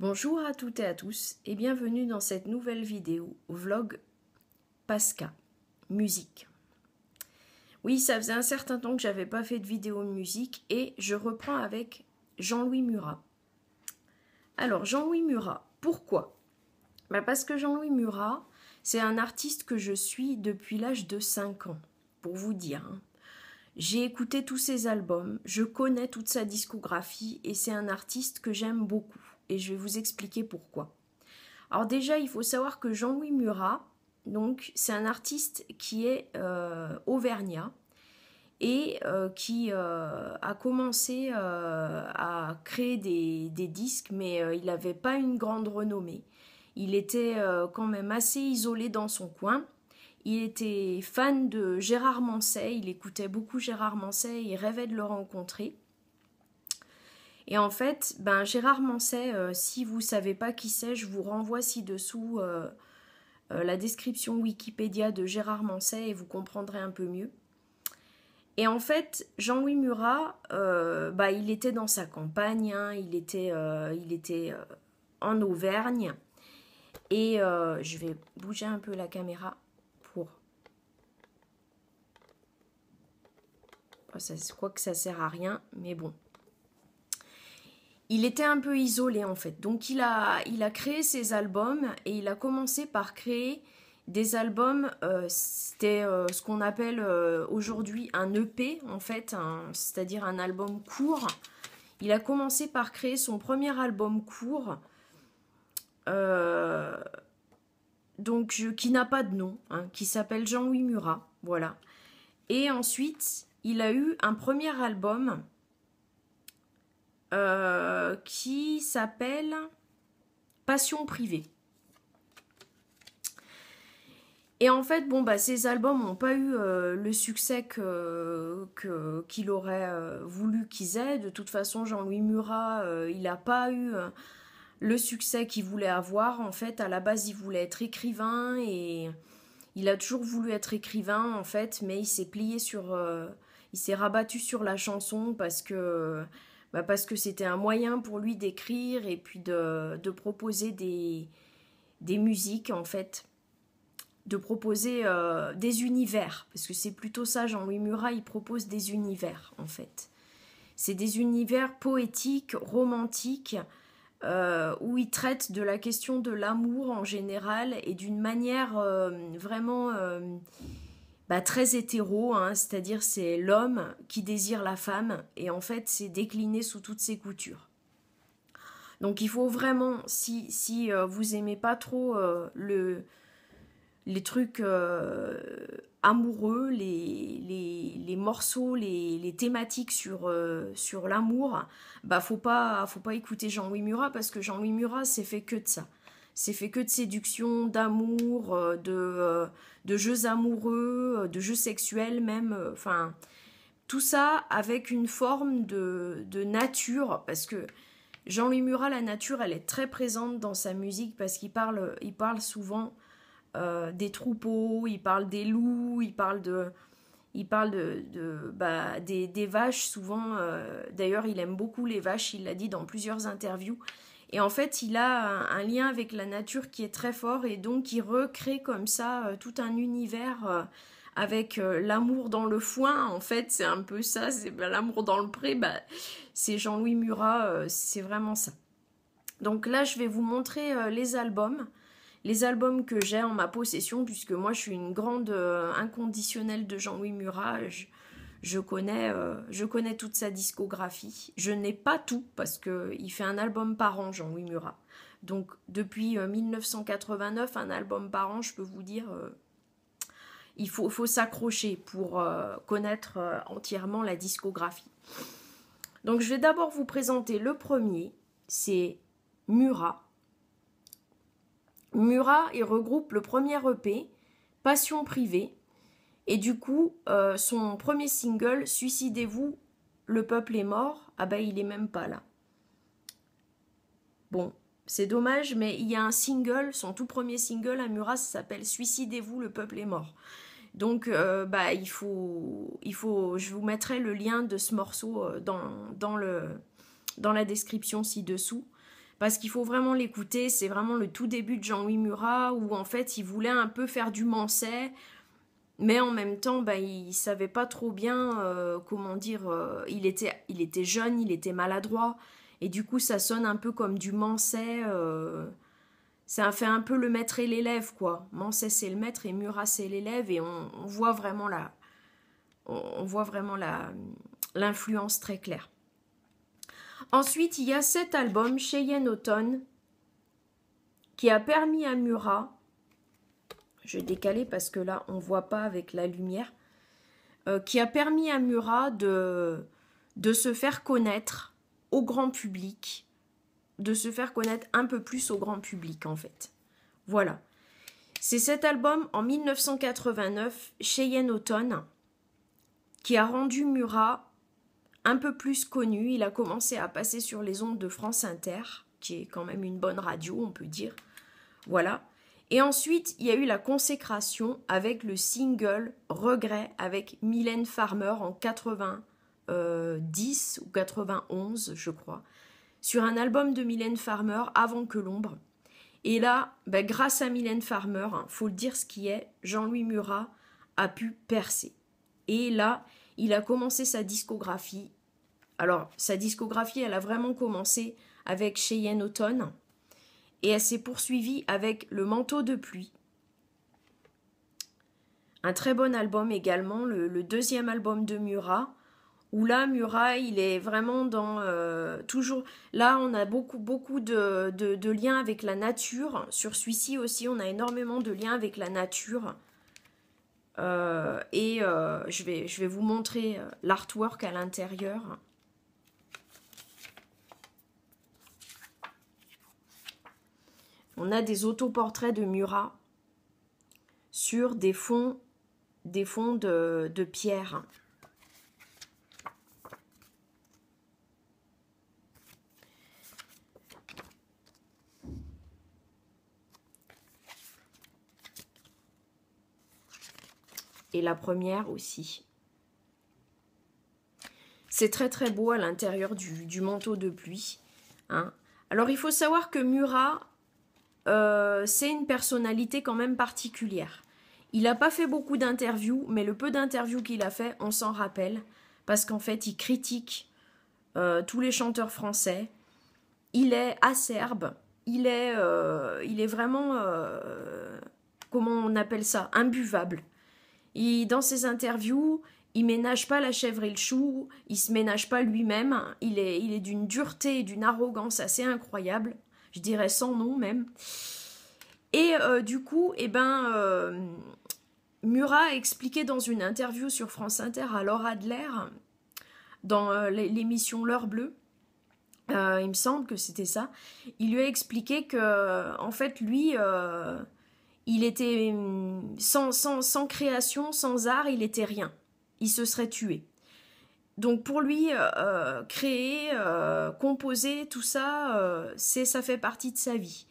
Bonjour à toutes et à tous et bienvenue dans cette nouvelle vidéo vlog Pasca musique. Oui, ça faisait un certain temps que j'avais pas fait de vidéo musique et je reprends avec Jean-Louis Murat. Alors Jean-Louis Murat, pourquoi bah parce que Jean-Louis Murat, c'est un artiste que je suis depuis l'âge de 5 ans, pour vous dire. Hein. J'ai écouté tous ses albums, je connais toute sa discographie et c'est un artiste que j'aime beaucoup et je vais vous expliquer pourquoi. Alors déjà, il faut savoir que Jean-Louis Murat, donc c'est un artiste qui est euh, auvergnat et euh, qui euh, a commencé à créer des, disques, mais il n'avait pas une grande renommée. Il était quand même assez isolé dans son coin. Il était fan de Gérard Manset, il écoutait beaucoup Gérard Manset, il rêvait de le rencontrer. Et en fait, ben, Gérard Manset, euh, si vous ne savez pas qui c'est, je vous renvoie ci-dessous euh, euh, la description Wikipédia de Gérard Manset et vous comprendrez un peu mieux. Et en fait, Jean-Louis Murat, bah, ben, il était dans sa campagne, hein, il était, il était en Auvergne. Et je vais bouger un peu la caméra pour... Quoique oh, ça, que ça sert à rien, mais bon il était un peu isolé en fait. Donc il a, il a créé ses albums et il a commencé par créer des albums, euh, c'était euh, ce qu'on appelle euh, aujourd'hui un EP en fait, c'est-à-dire un album court. Il a commencé par créer son premier album court, donc qui n'a pas de nom, hein, qui s'appelle Jean-Louis Murat, voilà. Et ensuite, il a eu un premier album euh, qui s'appelle Passion privée. Et en fait, bon, bah, ces albums n'ont pas eu euh, le succès que, qu'il aurait euh, voulu qu'ils aient. De toute façon, Jean-Louis Murat, il n'a pas eu le succès qu'il voulait avoir. En fait, à la base, il voulait être écrivain et il a toujours voulu être écrivain, en fait, mais il s'est plié sur. il s'est rabattu sur la chanson parce que bah, parce que c'était un moyen pour lui d'écrire et puis de, proposer des, des, musiques en fait, de proposer euh, des univers, parce que c'est plutôt ça, Jean-Louis Murat, il propose des univers en fait. C'est des univers poétiques, romantiques, euh, où il traite de la question de l'amour en général et d'une manière euh, vraiment bah, très hétéro, hein, c'est-à-dire c'est l'homme qui désire la femme, et en fait c'est décliné sous toutes ses coutures. Donc il faut vraiment, si, si euh, vous aimez pas trop euh, le, les trucs euh, amoureux, les, les, morceaux, les, thématiques sur, sur l'amour, bah faut pas, faut pas écouter Jean-Louis Murat, parce que Jean-Louis Murat c'est fait que de ça. C'est fait que de séduction, d'amour, de de jeux amoureux, euh, de jeux sexuels même, euh, enfin tout ça avec une forme de, nature, parce que Jean-Louis Murat, la nature, elle est très présente dans sa musique, parce qu'il parle, il parle souvent euh, des troupeaux, il parle des loups, il parle de... Il parle de, bah, des, vaches souvent. D'ailleurs, il aime beaucoup les vaches. Il l'a dit dans plusieurs interviews. Et en fait, il a un, lien avec la nature qui est très fort et donc il recrée comme ça euh, tout un univers euh, avec euh, l'amour dans le foin, en fait, c'est un peu ça, c'est l'amour dans le pré, bah, c'est Jean-Louis Murat, c'est vraiment ça. Donc là, je vais vous montrer les albums, les albums que j'ai en ma possession, puisque moi, je suis une grande inconditionnelle de Jean-Louis Murat. Je connais, euh, je connais toute sa discographie. Je n'ai pas tout parce qu'il fait un album par an, Jean-Louis Murat. Donc depuis 1989, euh, un album par an, je peux vous dire, euh, il faut, s'accrocher pour connaître entièrement la discographie. Donc je vais d'abord vous présenter le premier, c'est Murat. Murat, il regroupe le premier EP, Passion privée, et du coup, euh, son premier single, Suicidez-vous, le peuple est mort, ah ben, il est même pas là. Bon, c'est dommage, mais il y a un single, son tout premier single à Murat s'appelle Suicidez-vous, le peuple est mort. Donc, euh, bah, il faut, il faut, je vous mettrai le lien de ce morceau euh, dans, dans, le, dans la description ci-dessous. Parce qu'il faut vraiment l'écouter, c'est vraiment le tout début de Jean-Louis Murat, où en fait il voulait un peu faire du mancet, mais en même temps, ben, il savait pas trop bien euh, comment dire. Euh, il, était, il était jeune, il était maladroit, et du coup, ça sonne un peu comme du Manset. Euh, ça fait un peu le maître et l'élève, quoi. Manset c'est le maître et Murat c'est l'élève, et on, voit vraiment la, on voit vraiment la l'influence très claire. Ensuite, il y a cet album Cheyenne Automne qui a permis à Murat je vais décaler parce que là, on ne voit pas avec la lumière. Euh, qui a permis à Murat de, de se faire connaître au grand public, de se faire connaître un peu plus au grand public en fait. Voilà. C'est cet album en 1989, Cheyenne Automne, qui a rendu Murat un peu plus connu. Il a commencé à passer sur les ondes de France Inter, qui est quand même une bonne radio, on peut dire. Voilà. Et ensuite, il y a eu la consécration avec le single Regret avec Mylène Farmer en 90 10 ou 91, je crois, sur un album de Mylène Farmer avant que l'ombre. Et là, bah, grâce à Mylène Farmer, il hein, faut le dire ce qui est, Jean-Louis Murat a pu percer. Et là, il a commencé sa discographie. Alors, sa discographie, elle a vraiment commencé avec Cheyenne Automne, et elle s'est poursuivie avec Le manteau de pluie. Un très bon album également, le, deuxième album de Murat, où là Murat il est vraiment dans euh, toujours là on a beaucoup beaucoup de, liens avec la nature sur celui-ci aussi on a énormément de liens avec la nature euh, et euh, je, vais, je vais vous montrer l'artwork à l'intérieur on a des autoportraits de Murat sur des fonds, des fonds de, pierre. Et la première aussi. C'est très très beau à l'intérieur du, du, manteau de pluie. Hein. Alors il faut savoir que Murat euh, c'est une personnalité quand même particulière. Il n'a pas fait beaucoup d'interviews, mais le peu d'interviews qu'il a fait, on s'en rappelle, parce qu'en fait, il critique euh, tous les chanteurs français. Il est acerbe, il est, euh, il est vraiment, comment on appelle ça, imbuvable. Il, dans ses interviews, il ménage pas la chèvre et le chou, il se ménage pas lui-même, il est, il est d'une dureté et d'une arrogance assez incroyable je dirais sans nom même. Et euh, du coup, eh ben, euh, Murat a expliqué dans une interview sur France Inter à Laura Adler, dans euh, l'émission L'heure bleue, il me semble que c'était ça, il lui a expliqué que, en fait, lui, il était mm, sans, sans création, sans art, il était rien. Il se serait tué donc pour lui, euh, euh, créer, euh, composer, tout ça, c'est ça fait partie de sa vie.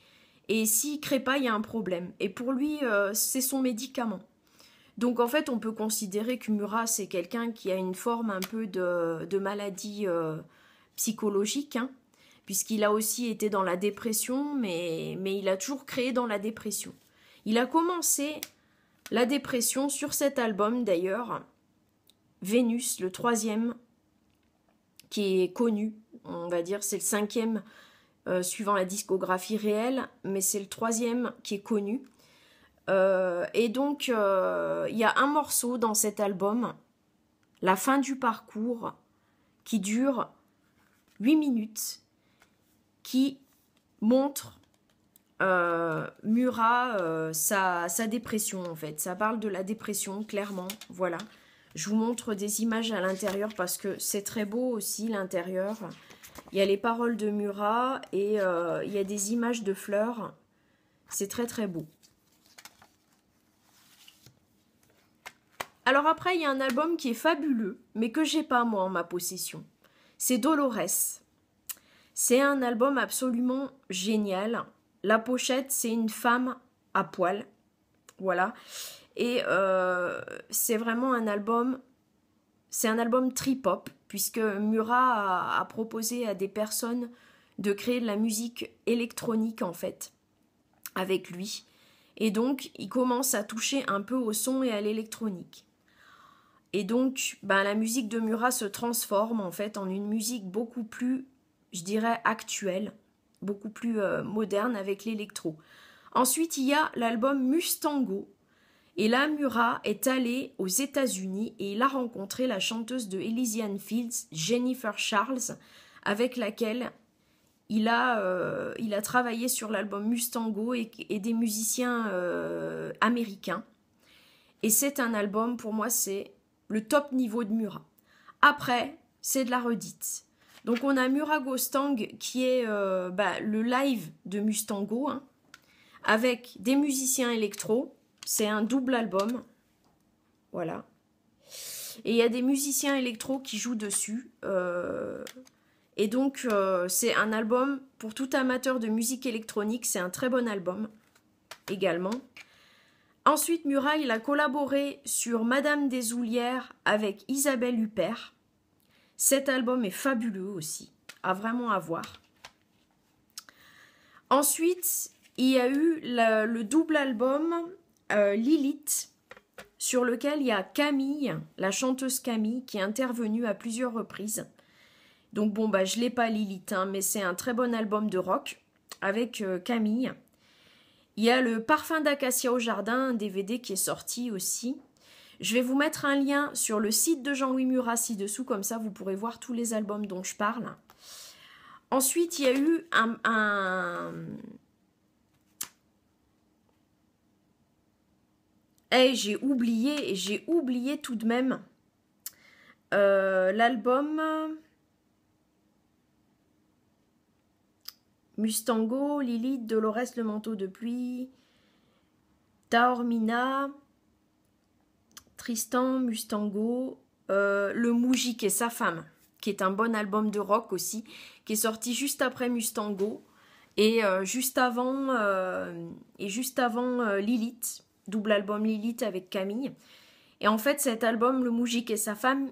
Et s'il crée pas, il y a un problème. Et pour lui, c'est son médicament. Donc en fait, on peut considérer que Murat, c'est quelqu'un qui a une forme un peu de, maladie psychologique, hein, puisqu'il a aussi été dans la dépression, mais il a toujours créé dans la dépression. Il a commencé la dépression sur cet album d'ailleurs Vénus, le troisième, qui est connu, on va dire, c'est le cinquième euh, suivant la discographie réelle, mais c'est le troisième qui est connu. Euh, et donc, euh, il y a un morceau dans cet album, La fin du parcours, qui dure 8 minutes, qui montre Murat, sa, dépression en fait. Ça parle de la dépression, clairement, voilà. Je vous montre des images à l'intérieur parce que c'est très beau aussi l'intérieur. Il y a les paroles de Murat et euh, il y a des images de fleurs. C'est très très beau. Alors après, il y a un album qui est fabuleux, mais que j'ai pas moi en ma possession. C'est Dolores. C'est un album absolument génial. La pochette, c'est une femme à poil. Voilà. Et euh, c'est vraiment un album, c'est un album trip-hop, puisque Murat a, proposé à des personnes de créer de la musique électronique en fait, avec lui. Et donc, il commence à toucher un peu au son et à l'électronique. Et donc, ben, la musique de Murat se transforme en fait en une musique beaucoup plus, je dirais, actuelle, beaucoup plus euh, moderne avec l'électro. Ensuite, il y a l'album Mustango, et là, Murat est allé aux États-Unis et il a rencontré la chanteuse de Elysian Fields, Jennifer Charles, avec laquelle il a, euh, il a travaillé sur l'album Mustango et, des musiciens euh, américains. Et c'est un album, pour moi, c'est le top niveau de Murat. Après, c'est de la redite. Donc on a Murat Gostang qui est euh, bah, le live de Mustango, hein, avec des musiciens électro, c'est un double album. Voilà. Et il y a des musiciens électro qui jouent dessus. Euh, et donc, euh, c'est un album pour tout amateur de musique électronique. C'est un très bon album également. Ensuite, Muraille a collaboré sur Madame des Oulières avec Isabelle Huppert. Cet album est fabuleux aussi, à vraiment avoir. Ensuite, il y a eu le double album euh, Lilith, sur lequel il y a Camille, la chanteuse Camille, qui est intervenue à plusieurs reprises. Donc bon, bah, je l'ai pas Lilith, hein, mais c'est un très bon album de rock avec euh, Camille. Il y a le Parfum d'acacia au jardin, un DVD qui est sorti aussi. Je vais vous mettre un lien sur le site de Jean-Louis Murat ci-dessous, comme ça vous pourrez voir tous les albums dont je parle. Ensuite, il y a eu un, Hey, j'ai oublié, j'ai oublié tout de même euh, l'album Mustango, Lilith, Dolores, Le Manteau de Pluie, Taormina, Tristan, Mustango, euh, Le Moujik et sa femme, qui est un bon album de rock aussi, qui est sorti juste après Mustango et euh, juste avant, et juste avant Lilith double album Lilith avec Camille. Et en fait, cet album, Le Moujik et sa femme,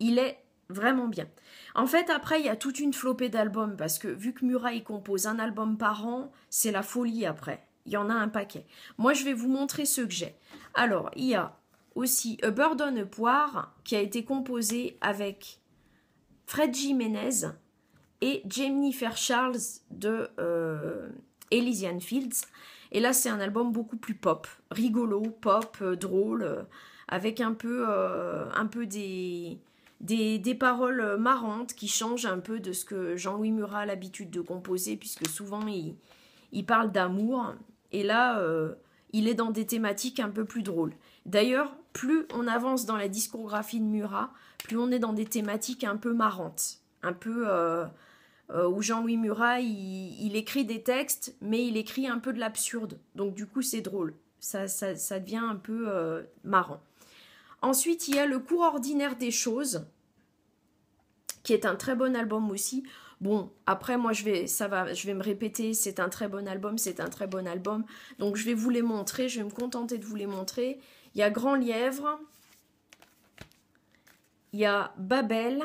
il est vraiment bien. En fait, après, il y a toute une flopée d'albums, parce que vu que Murat, compose un album par an, c'est la folie après. Il y en a un paquet. Moi, je vais vous montrer ceux que j'ai. Alors, il y a aussi A Bird a Poire, qui a été composé avec Fred Jiménez et Fair Charles de euh, Elysian Fields. Et là, c'est un album beaucoup plus pop, rigolo, pop, euh, drôle, euh, avec un peu, euh, un peu des, des, paroles marrantes qui changent un peu de ce que Jean-Louis Murat a l'habitude de composer, puisque souvent il, il parle d'amour. Et là, il est dans des thématiques un peu plus drôles. D'ailleurs, plus on avance dans la discographie de Murat, plus on est dans des thématiques un peu marrantes, un peu, euh, où Jean-Louis Murat, il, écrit des textes, mais il écrit un peu de l'absurde. Donc du coup, c'est drôle. Ça, devient un peu euh, marrant. Ensuite, il y a Le cours ordinaire des choses, qui est un très bon album aussi. Bon, après, moi, je vais, ça va, je vais me répéter, c'est un très bon album, c'est un très bon album. Donc, je vais vous les montrer, je vais me contenter de vous les montrer. Il y a Grand Lièvre, il y a Babel,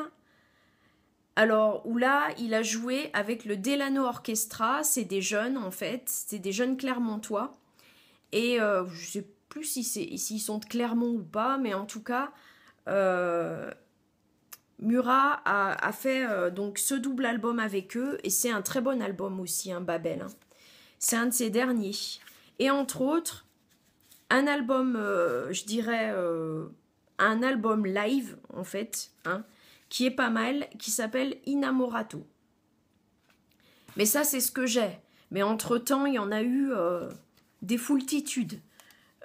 alors, où là, il a joué avec le Delano Orchestra, c'est des jeunes en fait, c'est des jeunes clermontois. Et euh, je sais plus si s'ils sont de Clermont ou pas, mais en tout cas, euh, Murat a, fait euh, donc ce double album avec eux, et c'est un très bon album aussi, un hein, Babel. Hein. C'est un de ses derniers. Et entre autres, un album, je dirais, un album live en fait, hein, qui est pas mal, qui s'appelle Inamorato. Mais ça, c'est ce que j'ai. Mais entre-temps, il y en a eu euh, des foultitudes.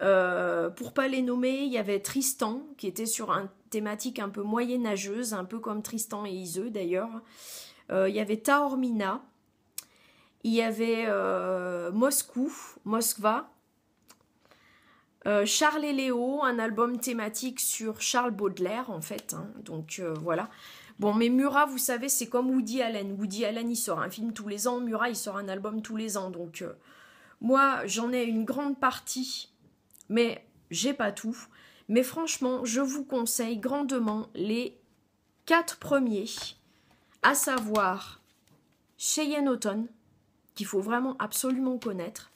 Euh, pour pas les nommer, il y avait Tristan, qui était sur une thématique un peu moyenâgeuse, un peu comme Tristan et Iseux d'ailleurs. Euh, il y avait Taormina. Il y avait Moscou, Moskva, euh, Charles et Léo, un album thématique sur Charles Baudelaire en fait. Hein. donc euh, voilà. Bon, mais Murat, vous savez, c'est comme Woody Allen. Woody Allen, il sort un film tous les ans. Murat, il sort un album tous les ans. Donc euh, moi, j'en ai une grande partie, mais j'ai pas tout. Mais franchement, je vous conseille grandement les quatre premiers, à savoir Cheyenne Autumn, qu'il faut vraiment absolument connaître,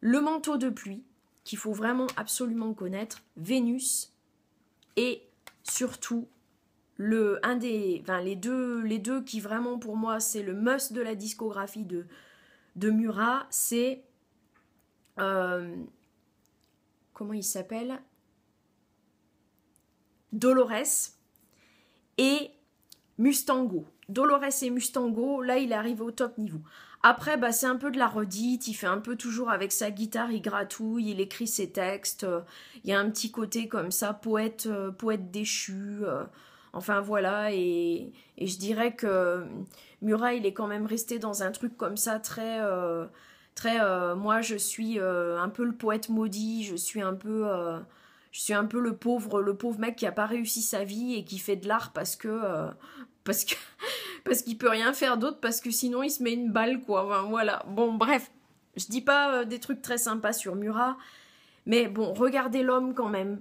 Le manteau de pluie, qu'il faut vraiment absolument connaître, Vénus et surtout le, un des, enfin, les, deux, les deux qui vraiment pour moi c'est le must de la discographie de, de Murat, c'est... Euh, comment il s'appelle Dolores et Mustango. Dolores et Mustango, là il arrive au top niveau. Après, bah, c'est un peu de la redite, il fait un peu toujours avec sa guitare, il gratouille, il écrit ses textes, euh, il y a un petit côté comme ça, poète, euh, poète déchu. Euh, enfin voilà, et, et, je dirais que Murat, il est quand même resté dans un truc comme ça très... très moi, je suis un peu le poète maudit, je suis un peu... je suis un peu le pauvre, le pauvre mec qui n'a pas réussi sa vie et qui fait de l'art parce que... parce que parce qu'il peut rien faire d'autre parce que sinon il se met une balle quoi. Enfin, voilà. Bon bref, je dis pas euh, des trucs très sympas sur Murat, mais bon, regardez l'homme quand même.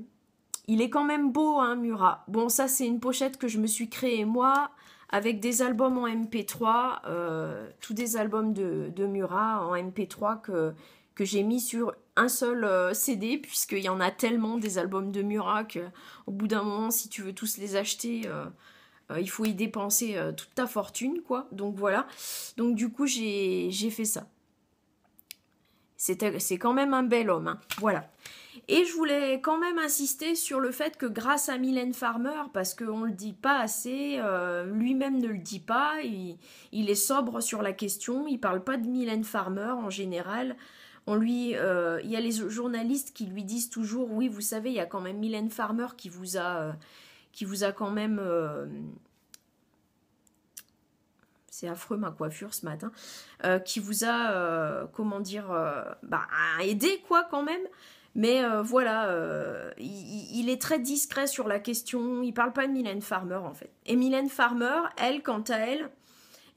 Il est quand même beau, hein, Murat. Bon, ça, c'est une pochette que je me suis créée moi, avec des albums en MP3, euh, tous des albums de, Murat en MP3 que, que j'ai mis sur un seul euh, CD, puisqu'il y en a tellement des albums de Murat qu'au bout d'un moment, si tu veux tous les acheter, euh, il faut y dépenser euh, toute ta fortune, quoi. Donc voilà. Donc du coup, j'ai fait ça. C'est quand même un bel homme, hein. voilà. Et je voulais quand même insister sur le fait que grâce à Mylène Farmer, parce qu'on ne le dit pas assez, euh, lui-même ne le dit pas, il, il, est sobre sur la question, il parle pas de Mylène Farmer en général. On lui, il y a les journalistes qui lui disent toujours, oui, vous savez, il y a quand même Mylène Farmer qui vous a qui vous a quand même... Euh, c'est affreux ma coiffure ce matin, euh, qui vous a, euh, comment dire, bah, aidé quoi quand même. Mais voilà, il, est très discret sur la question, il parle pas de Mylène Farmer en fait. Et Mylène Farmer, elle, quant à elle,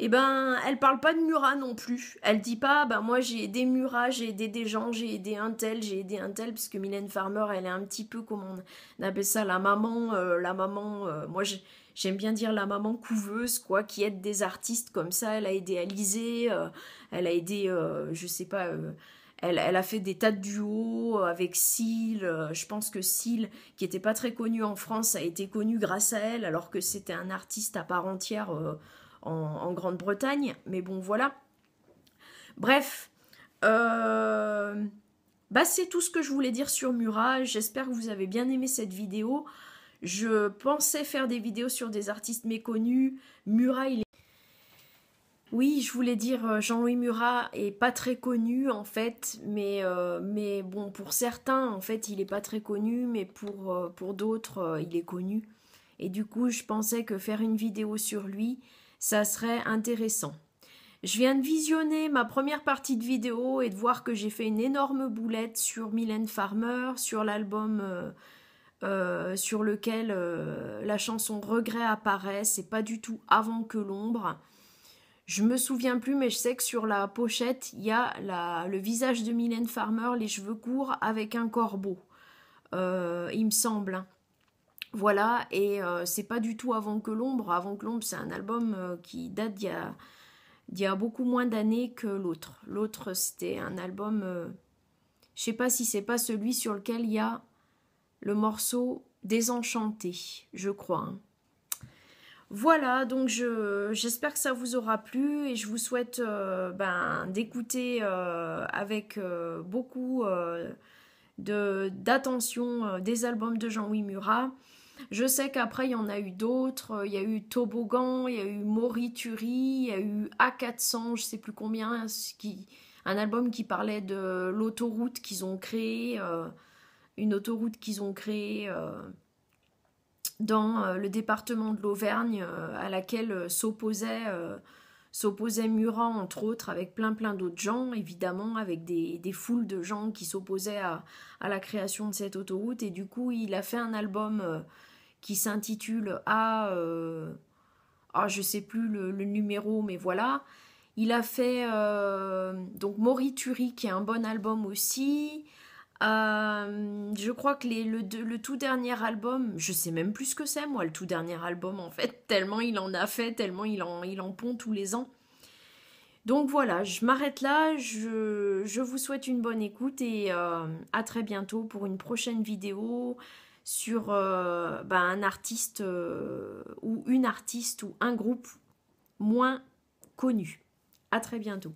eh ben elle parle pas de Murat non plus. Elle dit pas ben moi j'ai aidé Murat, j'ai aidé des gens, j'ai aidé un tel, j'ai aidé un tel puisque Mylène Farmer elle est un petit peu comme on appelle ça la maman euh, la maman euh, moi J'aime bien dire la maman couveuse, quoi, qui aide des artistes comme ça. Elle a aidé Alizé, euh, elle a aidé, je sais pas, elle, a fait des tas de duos avec Seal. Je pense que Seal, qui n'était pas très connu en France, a été connu grâce à elle, alors que c'était un artiste à part entière en, Grande-Bretagne. Mais bon, voilà. Bref. Euh, bah, c'est tout ce que je voulais dire sur Murat. J'espère que vous avez bien aimé cette vidéo. Je pensais faire des vidéos sur des artistes méconnus. Murat, il est... Oui, je voulais dire euh, Jean-Louis Murat est pas très connu en fait, euh, mais, bon, pour certains, en fait, il est pas très connu, mais pour, pour d'autres, il est connu. Et du coup, je pensais que faire une vidéo sur lui, ça serait intéressant. Je viens de visionner ma première partie de vidéo et de voir que j'ai fait une énorme boulette sur Mylène Farmer, sur l'album euh, euh, sur lequel euh, la chanson Regret apparaît. C'est pas du tout avant que l'ombre. Je me souviens plus, mais je sais que sur la pochette, il y a le visage de Mylène Farmer, les cheveux courts, avec un corbeau. il me semble. Hein. Voilà, et euh, c'est pas du tout Avant que l'ombre. Avant que l'ombre, c'est un album euh, qui date d'il y, a, beaucoup moins d'années que l'autre. L'autre, c'était un album. Euh, je sais pas si c'est pas celui sur lequel il y a le morceau Désenchanté, je crois. Hein. Voilà, donc j'espère que ça vous aura plu et je vous souhaite ben, d'écouter avec beaucoup d'attention des albums de Jean-Louis Murat. Je sais qu'après, il y en a eu d'autres. Il y a eu Toboggan, il y a eu Morituri, il y a eu A400, je sais plus combien, un album qui parlait de l'autoroute qu'ils ont créée, euh, une autoroute qu'ils ont créée euh, dans euh, le département de l'Auvergne, à laquelle s'opposait s'opposait Murat, entre autres, avec plein plein d'autres gens, évidemment, avec des, des foules de gens qui s'opposaient à, à, la création de cette autoroute. Et du coup, il a fait un album qui s'intitule Ah, ah je sais plus le, numéro, mais voilà. Il a fait euh, donc Morituri, qui est un bon album aussi. Euh, je crois que les, le, tout dernier album, je sais même plus ce que c'est moi, le tout dernier album en fait, tellement il en a fait, tellement il en, il pond tous les ans. Donc voilà, je m'arrête là, je, vous souhaite une bonne écoute et à très bientôt pour une prochaine vidéo sur euh, ben, un artiste euh, ou une artiste ou un groupe moins connu. À très bientôt.